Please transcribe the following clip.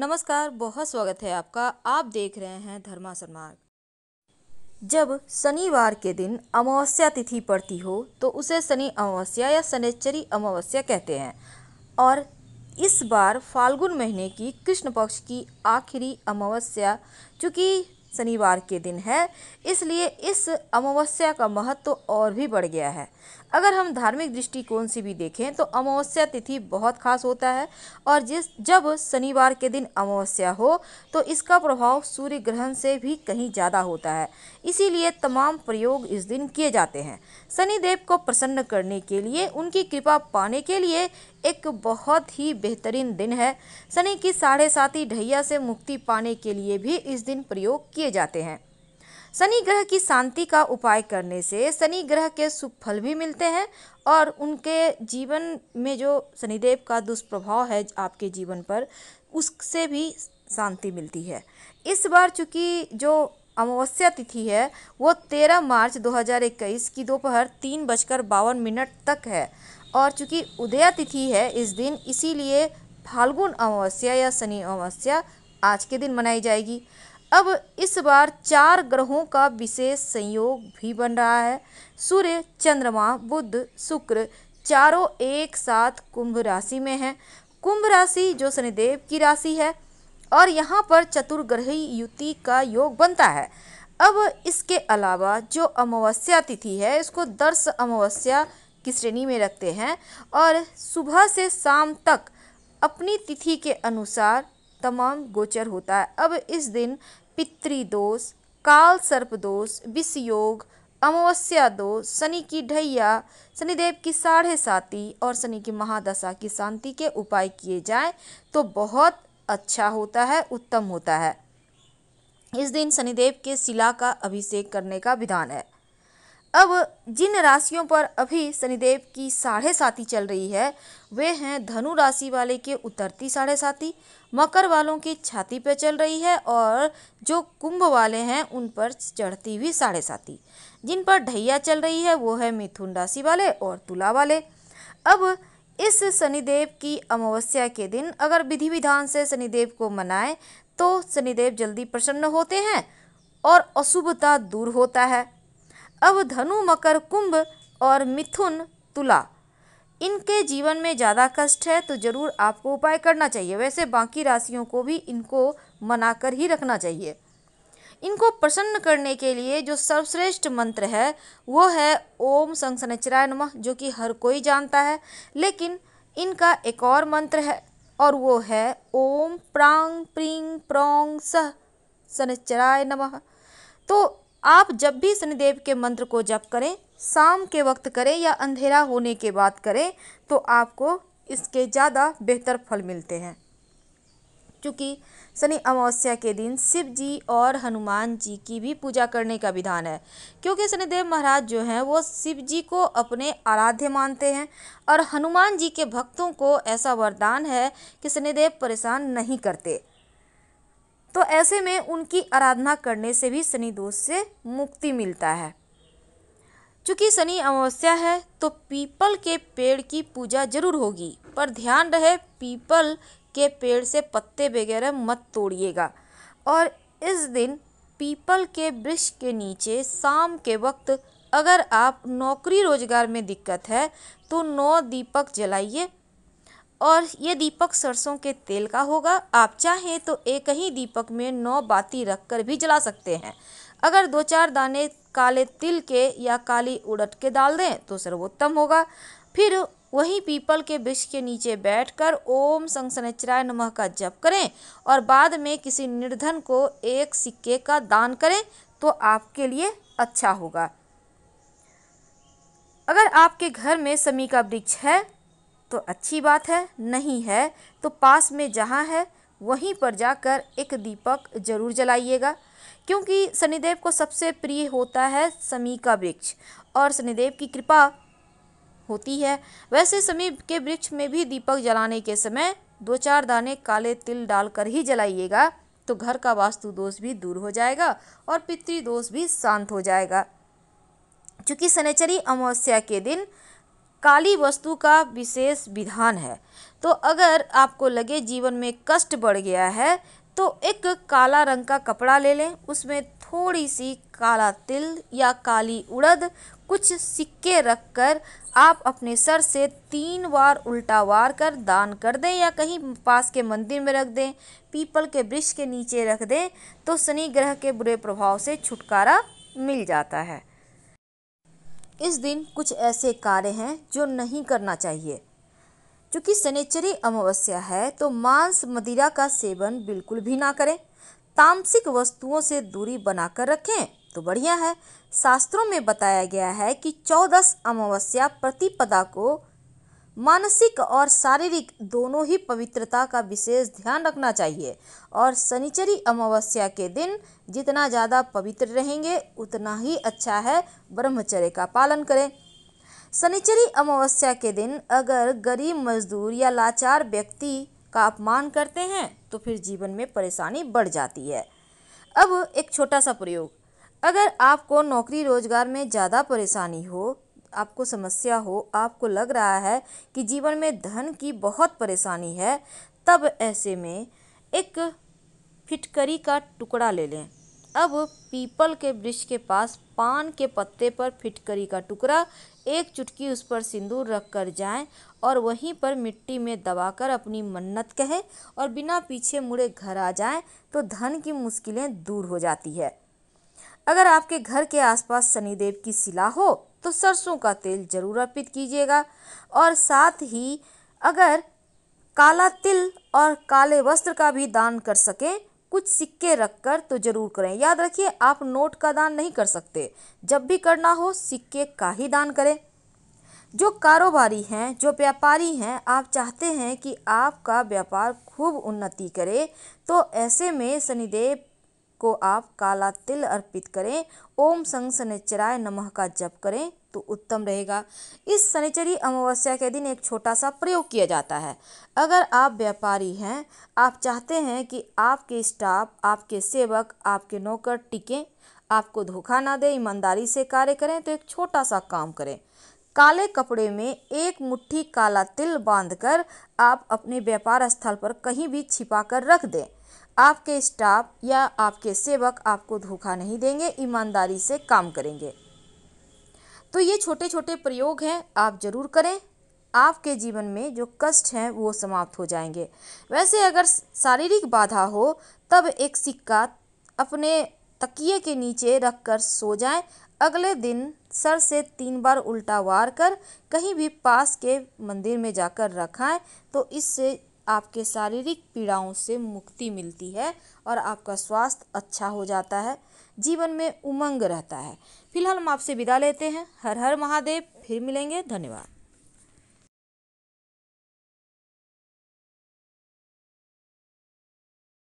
नमस्कार बहुत स्वागत है आपका आप देख रहे हैं धर्मासन मार्ग जब शनिवार के दिन अमावस्या तिथि पड़ती हो तो उसे शनि अमावस्या या शनिचरी अमावस्या कहते हैं और इस बार फाल्गुन महीने की कृष्ण पक्ष की आखिरी अमावस्या चूँकि शनिवार के दिन है इसलिए इस अमावस्या का महत्व तो और भी बढ़ गया है अगर हम धार्मिक दृष्टिकोण से भी देखें तो अमावस्या तिथि बहुत खास होता है और जिस जब शनिवार के दिन अमावस्या हो तो इसका प्रभाव सूर्य ग्रहण से भी कहीं ज़्यादा होता है इसीलिए तमाम प्रयोग इस दिन किए जाते हैं शनिदेव को प्रसन्न करने के लिए उनकी कृपा पाने के लिए एक बहुत ही बेहतरीन दिन है शनि की साढ़े साथी ढैया से मुक्ति पाने के लिए भी इस दिन प्रयोग किए जाते हैं शनि ग्रह की शांति का उपाय करने से शनि ग्रह के शुभ फल भी मिलते हैं और उनके जीवन में जो शनिदेव का दुष्प्रभाव है आपके जीवन पर उससे भी शांति मिलती है इस बार चूँकि जो अमावस्या तिथि है वो 13 मार्च 2021 की दोपहर तीन बजकर बावन मिनट तक है और चूँकि उदया तिथि है इस दिन इसीलिए फाल्गुन अमावस्या या शनि अमावस्या आज के दिन मनाई जाएगी अब इस बार चार ग्रहों का विशेष संयोग भी बन रहा है सूर्य चंद्रमा बुध शुक्र चारों एक साथ कुंभ राशि में हैं कुंभ राशि जो शनिदेव की राशि है और यहाँ पर चतुर्ग्रही युति का योग बनता है अब इसके अलावा जो अमावस्या तिथि है इसको दर्श अमावस्या की श्रेणी में रखते हैं और सुबह से शाम तक अपनी तिथि के अनुसार तमाम गोचर होता है अब इस दिन पितृदोष काल सर्प दोष विषयोग अमावस्या दोष शनि की ढैया शनिदेव की साढ़े साती और शनि की महादशा की शांति के उपाय किए जाएं तो बहुत अच्छा होता है उत्तम होता है इस दिन शनिदेव के शिला का अभिषेक करने का विधान है अब जिन राशियों पर अभी शनिदेव की साढ़े साथी चल रही है वे हैं धनु राशि वाले के उतरती साढ़े साथी मकर वालों की छाती पर चल रही है और जो कुंभ वाले हैं उन पर चढ़ती हुई साढ़े साथी जिन पर ढैया चल रही है वो है मिथुन राशि वाले और तुला वाले अब इस शनिदेव की अमावस्या के दिन अगर विधि विधान से शनिदेव को मनाएं तो शनिदेव जल्दी प्रसन्न होते हैं और अशुभता दूर होता है अब धनु मकर कुंभ और मिथुन तुला इनके जीवन में ज़्यादा कष्ट है तो ज़रूर आपको उपाय करना चाहिए वैसे बाकी राशियों को भी इनको मना कर ही रखना चाहिए इनको प्रसन्न करने के लिए जो सर्वश्रेष्ठ मंत्र है वो है ओम संसनचराय नमः जो कि हर कोई जानता है लेकिन इनका एक और मंत्र है और वो है ओम प्रांग प्रिंग प्रोंग सह सनचराय नम तो आप जब भी शनिदेव के मंत्र को जप करें शाम के वक्त करें या अंधेरा होने के बाद करें तो आपको इसके ज़्यादा बेहतर फल मिलते हैं क्योंकि शनि अमावस्या के दिन शिव जी और हनुमान जी की भी पूजा करने का विधान है क्योंकि शनिदेव महाराज जो हैं वो शिव जी को अपने आराध्य मानते हैं और हनुमान जी के भक्तों को ऐसा वरदान है कि शनिदेव परेशान नहीं करते तो ऐसे में उनकी आराधना करने से भी शनि दोष से मुक्ति मिलता है चूँकि शनि अमावस्या है तो पीपल के पेड़ की पूजा जरूर होगी पर ध्यान रहे पीपल के पेड़ से पत्ते वगैरह मत तोड़िएगा और इस दिन पीपल के वृक्ष के नीचे शाम के वक्त अगर आप नौकरी रोजगार में दिक्कत है तो नौ दीपक जलाइए और ये दीपक सरसों के तेल का होगा आप चाहें तो एक ही दीपक में नौ बाती रखकर भी जला सकते हैं अगर दो चार दाने काले तिल के या काली उड़द के डाल दें तो सर्वोत्तम होगा फिर वहीं पीपल के वृक्ष के नीचे बैठकर ओम संसनचराय नमः का जप करें और बाद में किसी निर्धन को एक सिक्के का दान करें तो आपके लिए अच्छा होगा अगर आपके घर में समी का वृक्ष है तो अच्छी बात है नहीं है तो पास में जहाँ है वहीं पर जाकर एक दीपक जरूर जलाइएगा क्योंकि शनिदेव को सबसे प्रिय होता है समी का वृक्ष और शनिदेव की कृपा होती है वैसे समीप के वृक्ष में भी दीपक जलाने के समय दो चार दाने काले तिल डालकर ही जलाइएगा तो घर का वास्तु दोष भी दूर हो जाएगा और पितृ दोष भी शांत हो जाएगा क्योंकि शनिचरी अमावस्या के दिन काली वस्तु का विशेष विधान है तो अगर आपको लगे जीवन में कष्ट बढ़ गया है तो एक काला रंग का कपड़ा ले लें उसमें थोड़ी सी काला तिल या काली उड़द कुछ सिक्के रखकर आप अपने सर से तीन बार उल्टा वार कर दान कर दें या कहीं पास के मंदिर में रख दें पीपल के वृक्ष के नीचे रख दें तो शनि ग्रह के बुरे प्रभाव से छुटकारा मिल जाता है इस दिन कुछ ऐसे कार्य हैं जो नहीं करना चाहिए चूँकि शनिचरी अमावस्या है तो मांस मदिरा का सेवन बिल्कुल भी ना करें तामसिक वस्तुओं से दूरी बनाकर रखें तो बढ़िया है शास्त्रों में बताया गया है कि चौदस अमावस्या प्रतिपदा को मानसिक और शारीरिक दोनों ही पवित्रता का विशेष ध्यान रखना चाहिए और शनिचरी अमावस्या के दिन जितना ज़्यादा पवित्र रहेंगे उतना ही अच्छा है ब्रह्मचर्य का पालन करें शनिचरी अमावस्या के दिन अगर गरीब मजदूर या लाचार व्यक्ति का अपमान करते हैं तो फिर जीवन में परेशानी बढ़ जाती है अब एक छोटा सा प्रयोग अगर आपको नौकरी रोजगार में ज़्यादा परेशानी हो आपको समस्या हो आपको लग रहा है कि जीवन में धन की बहुत परेशानी है तब ऐसे में एक फिटकरी का टुकड़ा ले लें अब पीपल के वृक्ष के पास पान के पत्ते पर फिटकरी का टुकड़ा एक चुटकी उस पर सिंदूर रख कर जाएँ और वहीं पर मिट्टी में दबाकर अपनी मन्नत कहें और बिना पीछे मुड़े घर आ जाएं तो धन की मुश्किलें दूर हो जाती है अगर आपके घर के आसपास शनिदेव की शिला हो तो सरसों का तेल जरूर अर्पित कीजिएगा और साथ ही अगर काला तिल और काले वस्त्र का भी दान कर सकें कुछ सिक्के रखकर तो जरूर करें याद रखिए आप नोट का दान नहीं कर सकते जब भी करना हो सिक्के का ही दान करें जो कारोबारी हैं जो व्यापारी हैं आप चाहते हैं कि आपका व्यापार खूब उन्नति करे तो ऐसे में शनिदेव को आप काला तिल अर्पित करें ओम संग शनिचराय नमः का जप करें तो उत्तम रहेगा इस शनिचरी अमावस्या के दिन एक छोटा सा प्रयोग किया जाता है अगर आप व्यापारी हैं आप चाहते हैं कि आपके स्टाफ आपके सेवक आपके नौकर टिकें आपको धोखा ना दे ईमानदारी से कार्य करें तो एक छोटा सा काम करें काले कपड़े में एक मुट्ठी काला तिल बांधकर आप अपने व्यापार स्थल पर कहीं भी छिपा कर रख दें आपके स्टाफ या आपके सेवक आपको धोखा नहीं देंगे ईमानदारी से काम करेंगे तो ये छोटे छोटे प्रयोग हैं आप ज़रूर करें आपके जीवन में जो कष्ट हैं वो समाप्त हो जाएंगे वैसे अगर शारीरिक बाधा हो तब एक सिक्का अपने तकिए के नीचे रख कर सो जाएं अगले दिन सर से तीन बार उल्टा वार कर कहीं भी पास के मंदिर में जाकर रखाएं तो इससे आपके शारीरिक पीड़ाओं से मुक्ति मिलती है और आपका स्वास्थ्य अच्छा हो जाता है जीवन में उमंग रहता है फिलहाल हम आपसे विदा लेते हैं हर हर महादेव फिर मिलेंगे धन्यवाद